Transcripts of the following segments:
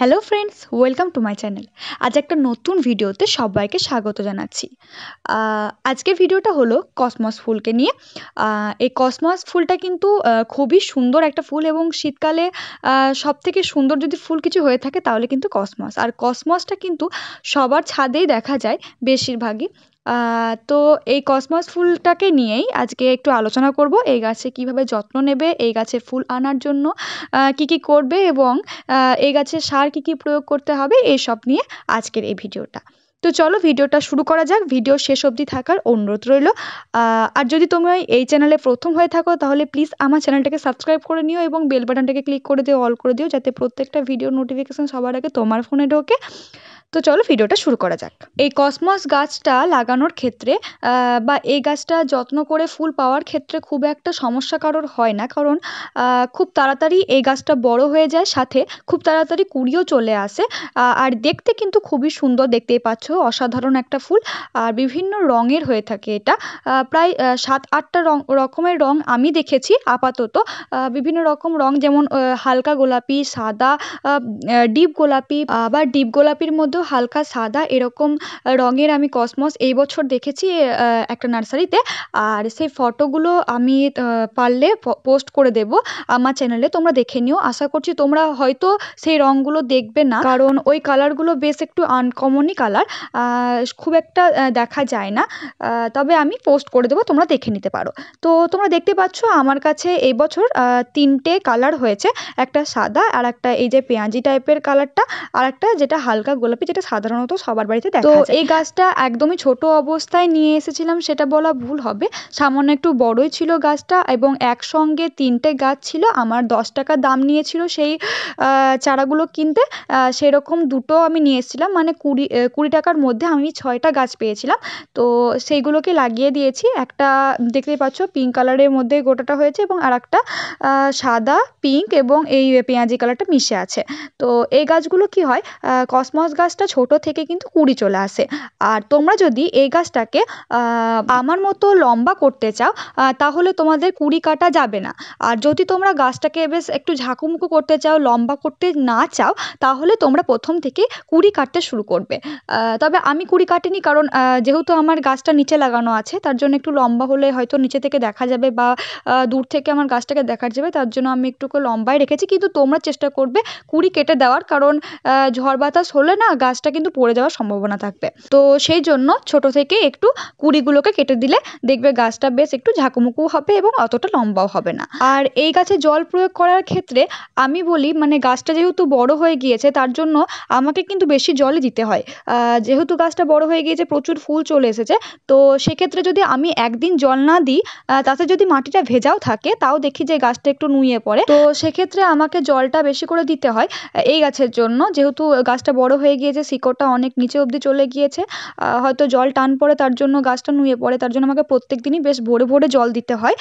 hello friends welcome to my channel আজ একটা নতুন ভিডিওতে সবাইকে স্বাগত জানাচ্ছি আজকের ভিডিওটা হলো কসমস ফুলকে নিয়ে এই কসমস ফুলটা কিন্তু খুবই সুন্দর একটা ফুল এবং শীতকালে সব থেকে সুন্দর যদি ফুল কিছু হয়ে থাকে তাহলে কিন্তু কসমস আর কসমসটা কিন্তু সবার ছাদেই দেখা যায় বেশিরভাগই তো এই কসমস ফুলটাকে নিয়েই আজকে একটু আলোচনা করব এই গাছে কীভাবে যত্ন নেবে এই গাছে ফুল আনার জন্য কী কী করবে এবং এই গাছে সার কী কী প্রয়োগ করতে হবে এই সব নিয়ে আজকের এই ভিডিওটা তো চলো ভিডিওটা শুরু করা যাক ভিডিও শেষ অবধি থাকার অনুরোধ রইল আর যদি তুমি এই চ্যানেলে প্রথম হয়ে থাকো তাহলে প্লিজ আমার চ্যানেলটাকে সাবস্ক্রাইব করে নিও এবং বেল বাটনটাকে ক্লিক করে দিও অল করে দিও যাতে প্রত্যেকটা ভিডিও নোটিফিকেশান সবার আগে তোমার ফোনে ঢোকে তো চলো ভিডিওটা শুরু করা যাক এই কসমস গাছটা লাগানোর ক্ষেত্রে বা এই গাছটা যত্ন করে ফুল পাওয়ার ক্ষেত্রে খুব একটা সমস্যা কারোর হয় না কারণ খুব তাড়াতাড়ি এই গাছটা বড় হয়ে যায় সাথে খুব তাড়াতাড়ি কুড়িও চলে আসে আর দেখতে কিন্তু খুবই সুন্দর দেখতেই পাচ্ছ অসাধারণ একটা ফুল আর বিভিন্ন রঙের হয়ে থাকে এটা প্রায় সাত আটটা রং রকমের রং আমি দেখেছি আপাতত বিভিন্ন রকম রং যেমন হালকা গোলাপি সাদা ডিপ গোলাপি আবার ডিপ গোলাপির মধ্যেও হালকা সাদা এরকম রঙের আমি কসমস এই বছর দেখেছি একটা নার্সারিতে আর সেই ফটোগুলো আমি পারলে পোস্ট করে দেব আমার চ্যানেলে তোমরা দেখে নিও আশা করছি তোমরা হয়তো সেই রঙগুলো দেখবে না কারণ ওই কালারগুলো বেশ একটু আনকমনই কালার খুব একটা দেখা যায় না তবে আমি পোস্ট করে দেবো তোমরা দেখে নিতে পারো তো তোমরা দেখতে পাচ্ছ আমার কাছে এই বছর তিনটে কালার হয়েছে একটা সাদা আর একটা এই যে পেঁয়াজি টাইপের কালারটা আর একটা যেটা হালকা গোলাপি ফুলকপি যেটা সাধারণত সবার বাড়িতে দেখা তো এই গাছটা একদমই ছোট অবস্থায় নিয়ে এসেছিলাম সেটা বলা ভুল হবে সামান্য একটু বড়ই ছিল গাছটা এবং একসঙ্গে তিনটে গাছ ছিল আমার দশ টাকা দাম নিয়েছিল সেই চারাগুলো কিনতে সেরকম দুটো আমি নিয়ে এসেছিলাম মানে কুড়ি কুড়ি টাকার মধ্যে আমি ছয়টা গাছ পেয়েছিলাম তো সেইগুলোকে লাগিয়ে দিয়েছি একটা দেখতেই পাচ্ছ পিঙ্ক কালারের মধ্যে গোটাটা হয়েছে এবং আর একটা সাদা পিঙ্ক এবং এই পেঁয়াজি কালারটা মিশে আছে তো এই গাছগুলো কি হয় কসমস গাছ গাছটা ছোটো থেকে কিন্তু কুঁড়ি চলে আসে আর তোমরা যদি এই গাছটাকে আমার মতো লম্বা করতে চাও তাহলে তোমাদের কুঁড়ি কাটা যাবে না আর যদি তোমরা গাছটাকে বেশ একটু ঝাঁকুমুকু করতে চাও লম্বা করতে না চাও তাহলে তোমরা প্রথম থেকে কুঁড়ি কাটতে শুরু করবে তবে আমি কুঁড়ি কাটিনি কারণ যেহেতু আমার গাছটা নিচে লাগানো আছে তার জন্য একটু লম্বা হলে হয়তো নিচে থেকে দেখা যাবে বা দূর থেকে আমার গাছটাকে দেখা যাবে তার জন্য আমি একটু লম্বায় রেখেছি কিন্তু তোমরা চেষ্টা করবে কুঁড়ি কেটে দেওয়ার কারণ ঝড় বাতাস হলে না গাছটা কিন্তু পড়ে যাওয়ার সম্ভাবনা থাকবে তো সেই জন্য ছোট থেকে একটু কুড়িগুলোকে কেটে দিলে দেখবে গাছটা বেশ একটু ঝাঁকুমুকু হবে এবং অতটা লম্বাও হবে না আর এই গাছে জল প্রয়োগ করার ক্ষেত্রে আমি বলি মানে গাছটা যেহেতু বড় হয়ে গিয়েছে তার জন্য আমাকে কিন্তু বেশি জল দিতে হয় যেহেতু গাছটা বড় হয়ে গিয়েছে প্রচুর ফুল চলে এসেছে তো সেক্ষেত্রে যদি আমি একদিন জল না দিই তাতে যদি মাটিটা ভেজাও থাকে তাও দেখি যে গাছটা একটু নুয়ে পড়ে তো সেক্ষেত্রে আমাকে জলটা বেশি করে দিতে হয় এই গাছের জন্য যেহেতু গাছটা বড় হয়ে গিয়েছে যে শিকড়টা অনেক নিচে অবধি চলে গিয়েছে হয়তো জল টান পড়ে তার জন্য গাছটা নুয়ে পড়ে তার জন্য আমাকে প্রত্যেক দিনই বেশ ভোরে ভোরে জল দিতে হয়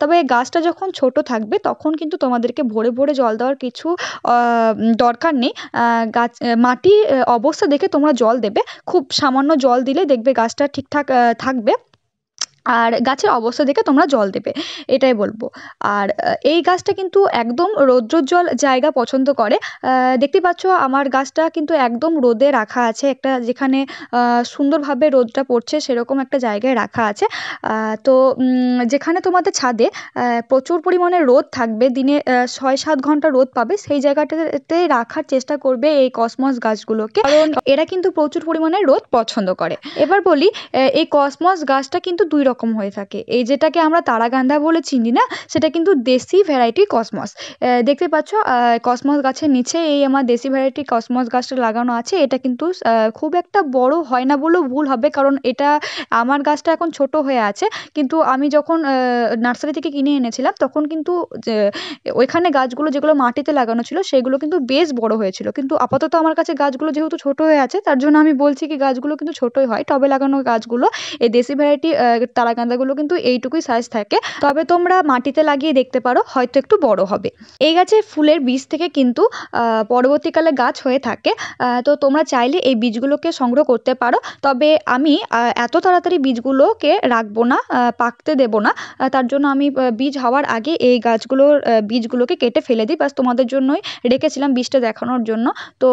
তবে গাছটা যখন ছোটো থাকবে তখন কিন্তু তোমাদেরকে ভোরে ভোরে জল দেওয়ার কিছু দরকার নেই গাছ মাটি অবস্থা দেখে তোমরা জল দেবে খুব সামান্য জল দিলে দেখবে গাছটা ঠিকঠাক থাকবে আর গাছের অবস্থা দেখে তোমরা জল দেবে এটাই বলবো আর এই গাছটা কিন্তু একদম রৌদ্রোজ্জ্বল জায়গা পছন্দ করে দেখতে পাচ্ছ আমার গাছটা কিন্তু একদম রোদে রাখা আছে একটা যেখানে সুন্দরভাবে রোদটা পড়ছে সেরকম একটা জায়গায় রাখা আছে তো যেখানে তোমাদের ছাদে প্রচুর পরিমাণে রোদ থাকবে দিনে ছয় সাত ঘন্টা রোদ পাবে সেই জায়গাটাতে রাখার চেষ্টা করবে এই কসমস গাছগুলোকে কারণ এরা কিন্তু প্রচুর পরিমাণে রোদ পছন্দ করে এবার বলি এই কসমস গাছটা কিন্তু দুই রকম হয়ে থাকে এই যেটাকে আমরা তারাগান্ধা বলে চিনি না সেটা কিন্তু দেশি ভ্যারাইটি কসমস দেখতে পাচ্ছ কসমস গাছের নিচে এই আমার দেশি ভ্যারাইটি কসমস গাছটা লাগানো আছে এটা কিন্তু খুব একটা বড় হয় না বলেও ভুল হবে কারণ এটা আমার গাছটা এখন ছোট হয়ে আছে কিন্তু আমি যখন নার্সারি থেকে কিনে এনেছিলাম তখন কিন্তু ওইখানে গাছগুলো যেগুলো মাটিতে লাগানো ছিল সেগুলো কিন্তু বেশ বড় হয়েছিল কিন্তু আপাতত আমার কাছে গাছগুলো যেহেতু ছোট হয়ে আছে তার জন্য আমি বলছি কি গাছগুলো কিন্তু ছোটই হয় টবে লাগানো গাছগুলো এই দেশি ভ্যারাইটি তারাকান্দাগুলো কিন্তু এইটুকুই সাইজ থাকে তবে তোমরা মাটিতে লাগিয়ে দেখতে পারো হয়তো একটু বড় হবে এই গাছের ফুলের বীজ থেকে কিন্তু পরবর্তীকালে গাছ হয়ে থাকে তো তোমরা চাইলে এই বীজগুলোকে সংগ্রহ করতে পারো তবে আমি এত তাড়াতাড়ি বীজগুলোকে রাখবো না পাকতে দেব না তার জন্য আমি বীজ হওয়ার আগে এই গাছগুলোর বীজগুলোকে কেটে ফেলে দিই বাস তোমাদের জন্যই রেখেছিলাম বীজটা দেখানোর জন্য তো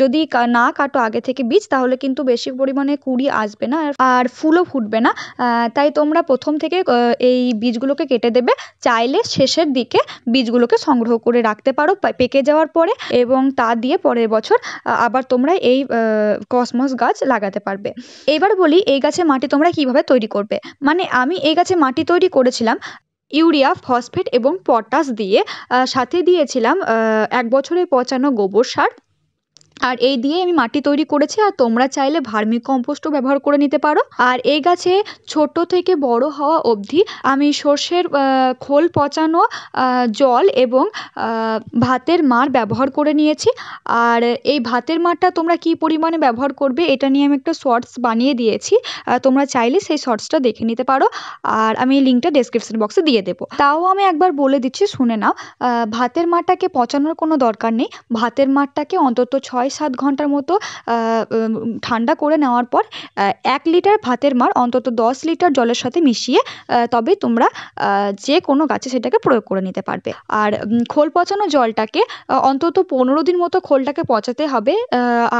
যদি না কাটো আগে থেকে বীজ তাহলে কিন্তু বেশি পরিমাণে কুড়ি আসবে না আর ফুলও ফুটবে না তাই তাই তোমরা প্রথম থেকে এই বীজগুলোকে কেটে দেবে চাইলে শেষের দিকে বীজগুলোকে সংগ্রহ করে রাখতে পারো পেকে যাওয়ার পরে এবং তা দিয়ে পরের বছর আবার তোমরা এই কসমস গাছ লাগাতে পারবে এবার বলি এই গাছে মাটি তোমরা কিভাবে তৈরি করবে মানে আমি এই গাছে মাটি তৈরি করেছিলাম ইউরিয়া ফসফেট এবং পটাশ দিয়ে সাথে দিয়েছিলাম এক বছরে পচানো গোবর সার আর এই দিয়ে আমি মাটি তৈরি করেছি আর তোমরা চাইলে ভার্মি কম্পোস্টও ব্যবহার করে নিতে পারো আর এই গাছে ছোট থেকে বড় হওয়া অবধি আমি সর্ষের খোল পচানো জল এবং ভাতের মার ব্যবহার করে নিয়েছি আর এই ভাতের মারটা তোমরা কি পরিমাণে ব্যবহার করবে এটা নিয়ে আমি একটা শর্টস বানিয়ে দিয়েছি তোমরা চাইলে সেই শর্টসটা দেখে নিতে পারো আর আমি লিঙ্কটা ডেসক্রিপশন বক্সে দিয়ে দেবো তাও আমি একবার বলে দিচ্ছি শুনে নাও ভাতের মারটাকে পচানোর কোনো দরকার নেই ভাতের মারটাকে অন্তত ছয় ছয় সাত ঘন্টার মতো ঠান্ডা করে নেওয়ার পর এক লিটার ভাতের মার অন্তত দশ লিটার জলের সাথে মিশিয়ে তবে তোমরা যে কোনো গাছে সেটাকে প্রয়োগ করে নিতে পারবে আর খোল পচানো জলটাকে অন্তত পনেরো দিন মতো খোলটাকে পচাতে হবে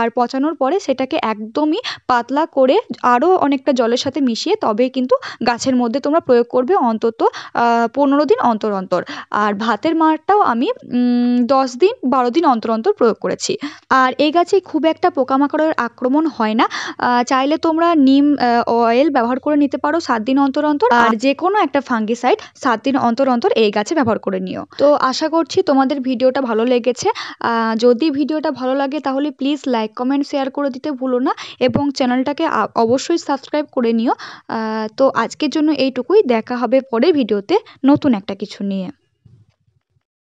আর পচানোর পরে সেটাকে একদমই পাতলা করে আরও অনেকটা জলের সাথে মিশিয়ে তবে কিন্তু গাছের মধ্যে তোমরা প্রয়োগ করবে অন্তত পনেরো দিন অন্তর অন্তর আর ভাতের মারটাও আমি দশ দিন বারো দিন অন্তর অন্তর প্রয়োগ করেছি আর এই গাছে খুব একটা পোকামাকড়ের আক্রমণ হয় না চাইলে তোমরা নিম অয়েল ব্যবহার করে নিতে পারো সাত দিন অন্তর অন্তর আর যে কোনো একটা ফাঙ্গিসাইড সাত দিন অন্তর অন্তর এই গাছে ব্যবহার করে নিও তো আশা করছি তোমাদের ভিডিওটা ভালো লেগেছে যদি ভিডিওটা ভালো লাগে তাহলে প্লিজ লাইক কমেন্ট শেয়ার করে দিতে ভুলো না এবং চ্যানেলটাকে অবশ্যই সাবস্ক্রাইব করে নিও তো আজকের জন্য এইটুকুই দেখা হবে পরে ভিডিওতে নতুন একটা কিছু নিয়ে